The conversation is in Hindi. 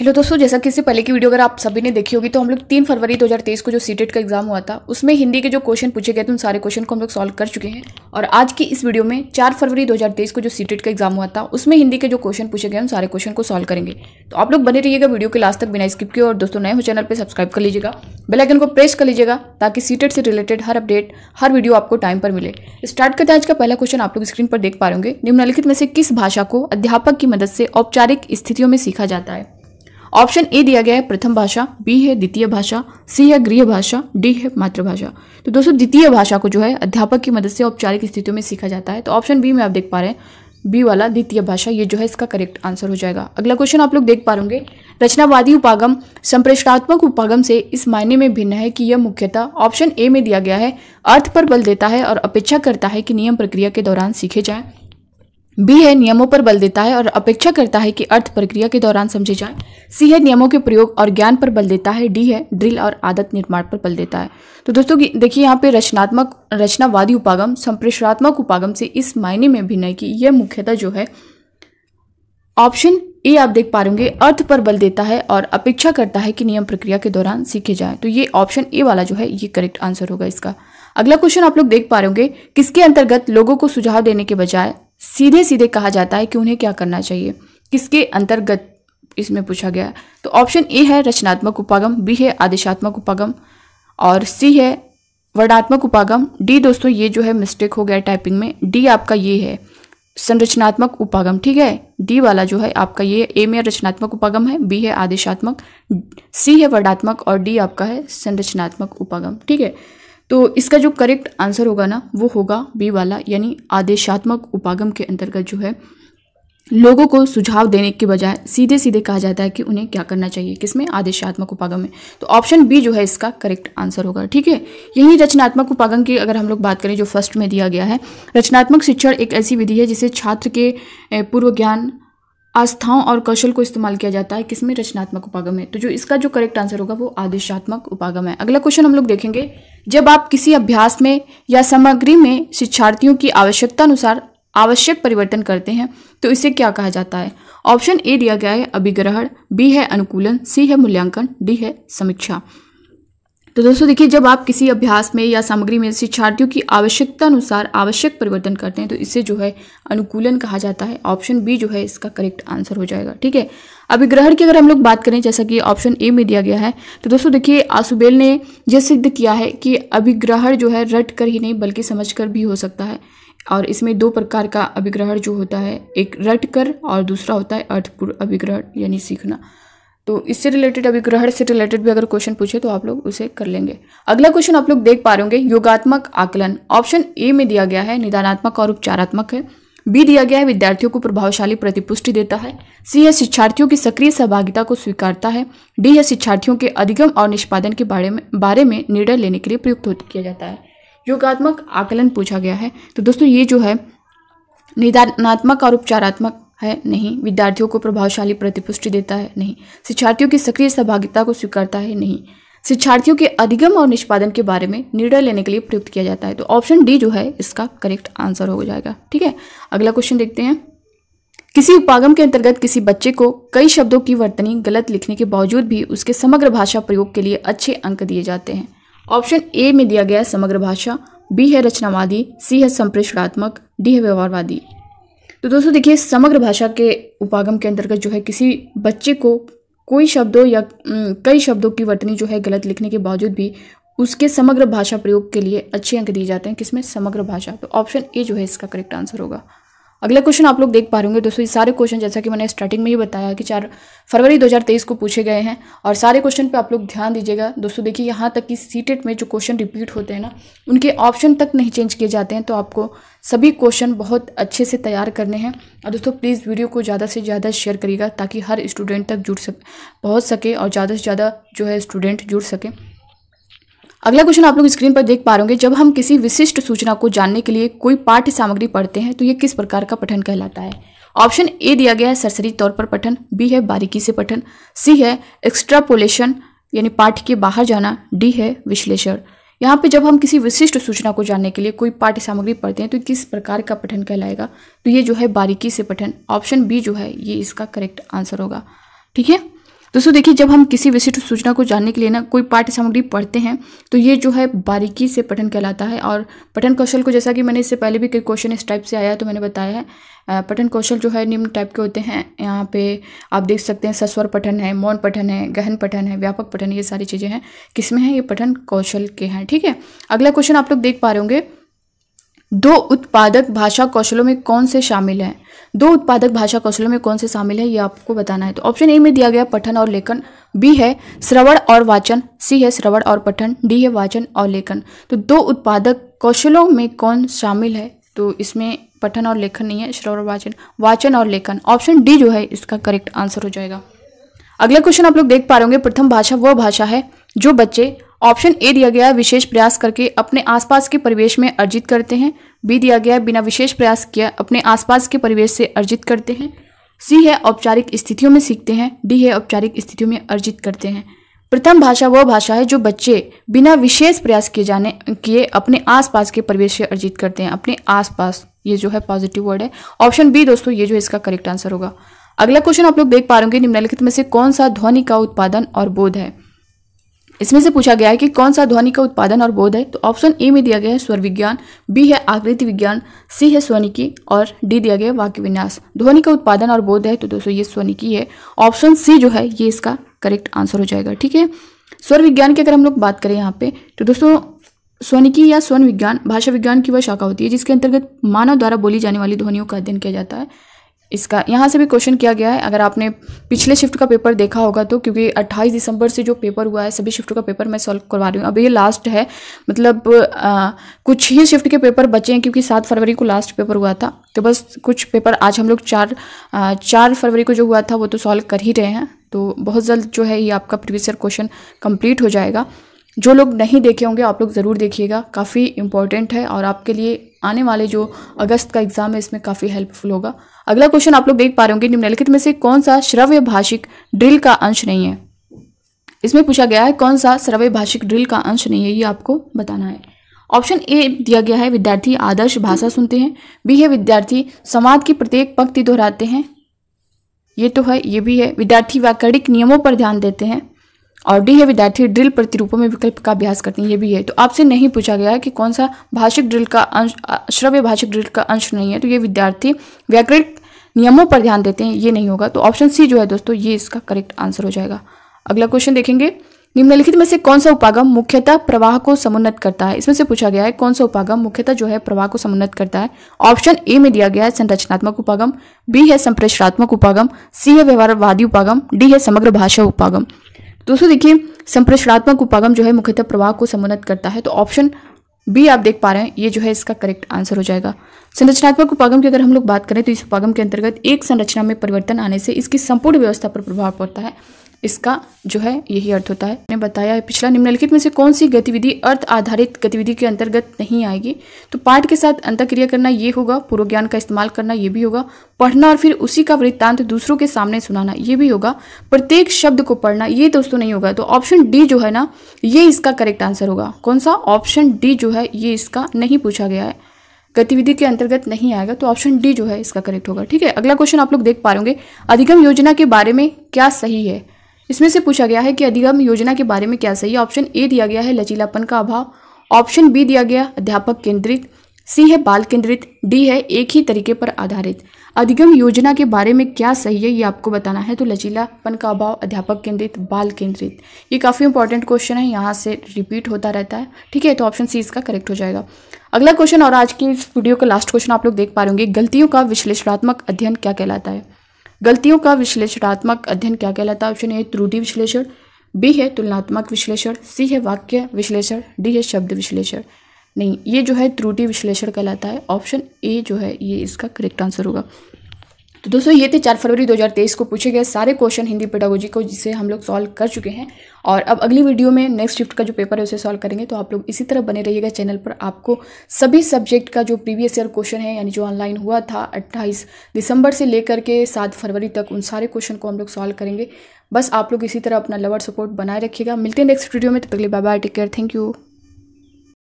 हेलो दोस्तों जैसा कि इससे पहले की वीडियो अगर आप सभी ने देखी होगी तो हम लोग तीन फरवरी 2023 को जो सीटेट e का एग्जाम हुआ था उसमें हिंदी के जो क्वेश्चन पूछे गए थे उन सारे क्वेश्चन को हम लोग सॉल्व कर चुके हैं और आज की इस वीडियो में चार फरवरी 2023 को जो सीटेट e का एग्जाम हुआ था उसमें हिंदी के जो क्वेश्चन पूछे गए उन सारे क्वेश्चन को सॉल्व करेंगे तो आप लोग बने रहिएगा वीडियो के लास्ट तक बिना स्किप किए और दोस्तों नए हो चैनल पर सब्सक्राइब कर लीजिएगा बेलाइकन को प्रेस कर लीजिएगा ताकि सीटेट e से रिलेटेड हर अपडेट हर वीडियो आपको टाइम पर मिले स्टार्ट करते हैं आज का पहला क्वेश्चन आप लोग स्क्रीन पर देख पा होंगे निम्नलिखित में से किस भाषा को अध्यापक की मदद से औपचारिक स्थितियों में सीखा जाता है ऑप्शन ए दिया गया है प्रथम भाषा बी है द्वितीय भाषा सी है गृह भाषा डी है मातृभाषा तो दोस्तों द्वितीय भाषा को जो है अध्यापक की मदद से औपचारिक स्थितियों में सीखा जाता है तो ऑप्शन बी में आप देख पा रहे हैं बी वाला द्वितीय भाषा ये जो है इसका करेक्ट आंसर हो जाएगा अगला क्वेश्चन आप लोग देख पा रहे रचनावादी उपागम संप्रेषणात्मक उपागम से इस मायने में भिन्न है कि यह मुख्यतः ऑप्शन ए में दिया गया है अर्थ पर बल देता है और अपेक्षा करता है कि नियम प्रक्रिया के दौरान सीखे जाएं बी है नियमों पर बल देता है और अपेक्षा करता है कि अर्थ प्रक्रिया के दौरान समझे जाए सी है नियमों के प्रयोग और ज्ञान पर बल देता है डी है ड्रिल और आदत निर्माण पर बल देता है तो दोस्तों देखिए यहाँ पे रचनात्मक रचनावादी उपागम संप्रेषणात्मक उपागम से इस मायने में भिन्न है कि यह मुख्यतः जो है ऑप्शन ए आप देख पा रहे अर्थ पर बल देता है और अपेक्षा करता है कि नियम प्रक्रिया के दौरान सीखे जाए तो ये ऑप्शन ए वाला जो है ये करेक्ट आंसर होगा इसका अगला क्वेश्चन आप लोग देख पा रहे होंगे किसके अंतर्गत लोगों को सुझाव देने के बजाय सीधे सीधे कहा जाता है कि उन्हें क्या करना चाहिए किसके अंतर्गत इसमें पूछा गया तो ऑप्शन ए है रचनात्मक उपागम बी है आदेशात्मक उपागम और सी है वर्णात्मक उपागम डी दोस्तों ये जो है मिस्टेक हो गया टाइपिंग में डी आपका ये है संरचनात्मक उपागम ठीक है डी वाला जो है आपका ये ए में रचनात्मक उपागम है बी है आदेशात्मक सी है वर्णात्मक और डी आपका है संरचनात्मक उपागम ठीक है तो इसका जो करेक्ट आंसर होगा ना वो होगा बी वाला यानी आदेशात्मक उपागम के अंतर्गत जो है लोगों को सुझाव देने के बजाय सीधे सीधे कहा जाता है कि उन्हें क्या करना चाहिए किसमें आदेशात्मक उपागम में तो ऑप्शन बी जो है इसका करेक्ट आंसर होगा ठीक है यही रचनात्मक उपागम की अगर हम लोग बात करें जो फर्स्ट में दिया गया है रचनात्मक शिक्षण एक ऐसी विधि है जिसे छात्र के पूर्व ज्ञान आस्थाओं और कौशल को इस्तेमाल किया जाता है किसमें रचनात्मक उपागम है तो जो इसका जो करेक्ट आंसर होगा वो आदेशात्मक उपागम है अगला क्वेश्चन हम लोग देखेंगे जब आप किसी अभ्यास में या सामग्री में शिक्षार्थियों की आवश्यकता अनुसार आवश्यक परिवर्तन करते हैं तो इसे क्या कहा जाता है ऑप्शन ए दिया गया है अभिग्रहण बी है अनुकूलन सी है मूल्यांकन डी है समीक्षा तो दोस्तों देखिए जब आप किसी अभ्यास में या सामग्री में शिक्षार्थियों की आवश्यकता अनुसार आवश्यक परिवर्तन करते हैं तो इसे जो है अनुकूलन कहा जाता है ऑप्शन बी जो है इसका करेक्ट आंसर हो जाएगा ठीक है अभिग्रहण की अगर हम लोग बात करें जैसा कि ऑप्शन ए में दिया गया है तो दोस्तों देखिए आसुबेल ने यह सिद्ध किया है कि अभिग्रहण जो है रट कर ही नहीं बल्कि समझ कर भी हो सकता है और इसमें दो प्रकार का अभिग्रहण जो होता है एक रट कर और दूसरा होता है अर्थपूर्ण अभिग्रहण यानी सीखना तो इससे रिलेटेड अभी ग्रहण से रिलेटेड भी अगर क्वेश्चन पूछे तो आप लोग उसे कर लेंगे अगला क्वेश्चन आप लोग देख पा रहे होंगे योगात्मक आकलन ऑप्शन ए में दिया गया है निदानात्मक और उपचारात्मक है बी दिया गया है विद्यार्थियों को प्रभावशाली प्रतिपुष्टि देता है सी है शिक्षार्थियों की सक्रिय सहभागिता को स्वीकारता है डी है शिक्षार्थियों के अधिगम और निष्पादन के बारे में बारे में निर्णय लेने के लिए प्रयुक्त किया जाता है योगात्मक आकलन पूछा गया है तो दोस्तों ये जो है निदानात्मक और उपचारात्मक है नहीं विद्यार्थियों को प्रभावशाली प्रतिपुष्टि देता है नहीं शिक्षार्थियों की सक्रिय सहभागिता को स्वीकारता है नहीं शिक्षार्थियों के अधिगम और निष्पादन के बारे में निर्णय लेने के लिए प्रयुक्त किया जाता है तो ऑप्शन डी जो है इसका करेक्ट आंसर हो जाएगा ठीक है अगला क्वेश्चन देखते हैं किसी उपागम के अंतर्गत किसी बच्चे को कई शब्दों की वर्तनी गलत लिखने के बावजूद भी उसके समग्र भाषा प्रयोग के लिए अच्छे अंक दिए जाते हैं ऑप्शन ए में दिया गया समग्र भाषा बी है रचनावादी सी है संप्रेषणात्मक डी है व्यवहारवादी तो दोस्तों देखिए समग्र भाषा के उपागम के अंतर्गत जो है किसी बच्चे को कोई शब्दों या कई शब्दों की वर्तनी जो है गलत लिखने के बावजूद भी उसके समग्र भाषा प्रयोग के लिए अच्छे अंक दिए जाते हैं किसमें समग्र भाषा तो ऑप्शन ए जो है इसका करेक्ट आंसर होगा अगला क्वेश्चन आप लोग देख पा रहे होंगे दोस्तों ये सारे क्वेश्चन जैसा कि मैंने स्टार्टिंग में ही बताया कि चार फरवरी 2023 को पूछे गए हैं और सारे क्वेश्चन पे आप लोग ध्यान दीजिएगा दोस्तों देखिए यहाँ तक कि सीटेट e में जो क्वेश्चन रिपीट होते हैं ना उनके ऑप्शन तक नहीं चेंज किए जाते हैं तो आपको सभी क्वेश्चन बहुत अच्छे से तैयार करने हैं और दोस्तों प्लीज़ वीडियो को ज़्यादा से ज़्यादा शेयर करिएगा ताकि हर स्टूडेंट तक जुड़ सक पहुँच सके और ज़्यादा से ज़्यादा जो है स्टूडेंट जुड़ सके अगला क्वेश्चन आप लोग स्क्रीन पर देख पा रहे होंगे जब हम किसी विशिष्ट सूचना को जानने के लिए कोई पाठ्य सामग्री पढ़ते हैं तो ये किस प्रकार का पठन कहलाता है ऑप्शन ए दिया गया है सरसरी तौर पर पठन बी है बारीकी से पठन सी है एक्स्ट्रापोलेशन यानी पाठ के बाहर जाना डी है विश्लेषण यहाँ पे जब हम किसी विशिष्ट सूचना को जानने के लिए कोई पाठ्य सामग्री पढ़ते हैं तो किस प्रकार का पठन कहलाएगा तो ये जो है बारीकी से पठन ऑप्शन बी जो है ये इसका करेक्ट आंसर होगा ठीक है दोस्तों देखिए जब हम किसी विशिष्ट सूचना को जानने के लिए ना कोई पाठ्य सामग्री पढ़ते हैं तो ये जो है बारीकी से पठन कहलाता है और पठन कौशल को जैसा कि मैंने इससे पहले भी कई क्वेश्चन इस टाइप से आया है तो मैंने बताया है पठन कौशल जो है निम्न टाइप के होते हैं यहाँ पे आप देख सकते हैं सस्वर पठन है मौन पठन है गहन पठन है व्यापक पठन ये सारी चीज़ें हैं किसमें हैं ये पठन कौशल के हैं ठीक है अगला क्वेश्चन आप लोग देख पा रहे होंगे दो उत्पादक भाषा कौशलों में कौन से शामिल हैं दो उत्पादक भाषा कौशलों में कौन से शामिल है ये आपको बताना है तो ऑप्शन ए में दिया गया पठन और लेखन बी है श्रवण और वाचन सी है श्रवण और पठन डी है वाचन और लेखन तो दो उत्पादक कौशलों में कौन शामिल है तो इसमें पठन और लेखन नहीं है श्रवण वाचन वाचन और लेखन ऑप्शन डी जो है इसका करेक्ट आंसर हो जाएगा अगला क्वेश्चन आप लोग देख पा रहे होंगे प्रथम भाषा वह भाषा है जो बच्चे ऑप्शन ए दिया गया विशेष प्रयास करके अपने आसपास के परिवेश में अर्जित करते हैं बी दिया गया बिना विशेष प्रयास किया अपने आसपास के परिवेश से अर्जित करते हैं सी है औपचारिक स्थितियों में सीखते हैं डी है औपचारिक स्थितियों में अर्जित करते हैं प्रथम भाषा वह भाषा है जो बच्चे बिना विशेष प्रयास किए जाने किए अपने आसपास के परिवेश से अर्जित करते हैं अपने आसपास ये जो है पॉजिटिव वर्ड है ऑप्शन बी दोस्तों ये जो है इसका करेक्ट आंसर होगा अगला क्वेश्चन आप लोग देख पा रहे होंगे निम्नलिखित में से कौन सा ध्वनि का उत्पादन और बोध है इसमें से पूछा गया है कि कौन सा ध्वनि का उत्पादन और बोध है तो ऑप्शन ए में दिया गया है स्वर विज्ञान बी है आकृति विज्ञान सी है स्वनिकी और डी दिया गया है वाक्य विन्यास ध्वनि का उत्पादन और बोध है तो दोस्तों ये स्वनिकी है ऑप्शन सी जो है ये इसका करेक्ट आंसर हो जाएगा ठीक है स्वर विज्ञान की अगर हम लोग बात करें यहाँ पे तो दोस्तों स्वनिकी या स्वर्ण विज्ञान भाषा विज्ञान की वह शाखा होती है जिसके अंतर्गत मानव द्वारा बोली जाने वाली ध्वनियों का अध्ययन किया जाता है इसका यहाँ से भी क्वेश्चन किया गया है अगर आपने पिछले शिफ्ट का पेपर देखा होगा तो क्योंकि 28 दिसंबर से जो पेपर हुआ है सभी शिफ्ट का पेपर मैं सॉल्व करवा रही हूँ अभी ये लास्ट है मतलब आ, कुछ ही शिफ्ट के पेपर बचे हैं क्योंकि सात फरवरी को लास्ट पेपर हुआ था तो बस कुछ पेपर आज हम लोग चार आ, चार फरवरी को जो हुआ था वो तो सॉल्व कर ही रहे हैं तो बहुत जल्द जो है ये आपका प्रीवियसर क्वेश्चन कम्प्लीट हो जाएगा जो लोग नहीं देखे होंगे आप लोग ज़रूर देखिएगा काफ़ी इंपॉर्टेंट है और आपके लिए आने वाले जो अगस्त का एग्जाम है इसमें काफ़ी हेल्पफुल होगा अगला क्वेश्चन आप लोग देख पा रहे होंगे निम्नलिखित में से कौन सा श्रव्य भाषिक ड्रिल का अंश नहीं है इसमें पूछा गया है कौन सा श्रव्य भाषिक ड्रिल का अंश नहीं है ये आपको बताना है ऑप्शन ए दिया गया है विद्यार्थी आदर्श भाषा सुनते हैं बी है विद्यार्थी समाज की प्रत्येक पंक्ति दोहराते हैं ये तो है ये भी है विद्यार्थी व्याकरणिक नियमों पर ध्यान देते हैं और डी है विद्यार्थी ड्रिल प्रतिरूपों में विकल्प का अभ्यास करते हैं ये भी है तो आपसे नहीं पूछा गया कि कौन सा भाषिक ड्रिल का अंश श्रव्य भाषिक ड्रिल का अंश नहीं है तो ये विद्यार्थी व्याकरणिक नियमों पर ध्यान देते हैं ये नहीं होगा तो ऑप्शन सी जो है दोस्तों ये इसका करेक्ट आंसर हो जाएगा अगला क्वेश्चन देखेंगे निम्नलिखित में से कौन सा उपागम मुख्यतः प्रवाह को समुन्नत करता है इसमें से पूछा गया है कौन सा उपागम मुख्यतः जो है प्रवाह को समुन्नत करता है ऑप्शन ए में दिया गया है संरचनात्मक उपागम बी है संप्रेषणात्मक उपागम सी है व्यवहारवादी उपागम डी है समग्र भाषा उपागम दोस्तों देखिए संप्रेषणात्मक उपागम जो है मुख्यतः प्रवाह को समुन्नत करता है तो ऑप्शन बी आप देख पा रहे हैं ये जो है इसका करेक्ट आंसर हो जाएगा संरचनात्मक उपागम की अगर हम लोग बात करें तो इस उपागम के अंतर्गत एक संरचना में परिवर्तन आने से इसकी संपूर्ण व्यवस्था पर प्रभाव पड़ता है इसका जो है यही अर्थ होता है मैंने बताया पिछला निम्नलिखित में से कौन सी गतिविधि अर्थ आधारित गतिविधि के अंतर्गत नहीं आएगी तो पाठ के साथ अंतक्रिया करना ये होगा पूर्व ज्ञान का इस्तेमाल करना ये भी होगा पढ़ना और फिर उसी का वृत्तांत दूसरों के सामने सुनाना ये भी होगा प्रत्येक शब्द को पढ़ना ये दोस्तों नहीं होगा तो ऑप्शन डी जो है ना ये इसका करेक्ट आंसर होगा कौन सा ऑप्शन डी जो है ये इसका नहीं पूछा गया है गतिविधि के अंतर्गत नहीं आएगा तो ऑप्शन डी जो है इसका करेक्ट होगा ठीक है अगला क्वेश्चन आप लोग देख पा रहे अधिगम योजना के बारे में क्या सही है इसमें से पूछा गया है कि अधिगम योजना के बारे में क्या सही ऑप्शन ए दिया गया है लचीलापन का अभाव ऑप्शन बी दिया गया अध्यापक केंद्रित सी है बाल केंद्रित डी है एक ही तरीके पर आधारित अधिगम योजना के बारे में क्या सही है ये आपको बताना है तो लचीलापन का अभाव अध्यापक केंद्रित बाल केंद्रित ये काफ़ी इंपॉर्टेंट क्वेश्चन है यहाँ से रिपीट होता रहता है ठीक है तो ऑप्शन सी इसका करेक्ट हो जाएगा अगला क्वेश्चन और आज की इस वीडियो का लास्ट क्वेश्चन आप लोग देख पा रहे होंगे गलतियों का विश्लेषणात्मक अध्ययन क्या कहलाता है गलतियों का विश्लेषणात्मक अध्ययन क्या कहलाता है ऑप्शन ए त्रुटि विश्लेषण बी है तुलनात्मक विश्लेषण सी है वाक्य विश्लेषण डी है शब्द विश्लेषण नहीं ये जो है त्रुटि विश्लेषण कहलाता है ऑप्शन ए जो है ये इसका करेक्ट आंसर होगा तो दोस्तों ये थे चार फरवरी 2023 को पूछे गए सारे क्वेश्चन हिंदी पेडागोजी को जिसे हम लोग सॉल्व कर चुके हैं और अब अगली वीडियो में नेक्स्ट शिफ्ट का जो पेपर है उसे सॉल्व करेंगे तो आप लोग इसी तरह बने रहिएगा चैनल पर आपको सभी सब्जेक्ट का जो प्रीवियस ईयर क्वेश्चन है यानी जो ऑनलाइन हुआ था अट्ठाईस दिसंबर से लेकर के सात फरवरी तक उन सारे क्वेश्चन को हम लोग सॉल्व करेंगे बस आप लोग इसी तरह अपना लवर सपोर्ट बनाए रखिएगा मिलते हैं नेक्स्ट वीडियो में तब तो अगले bye bye take care thank you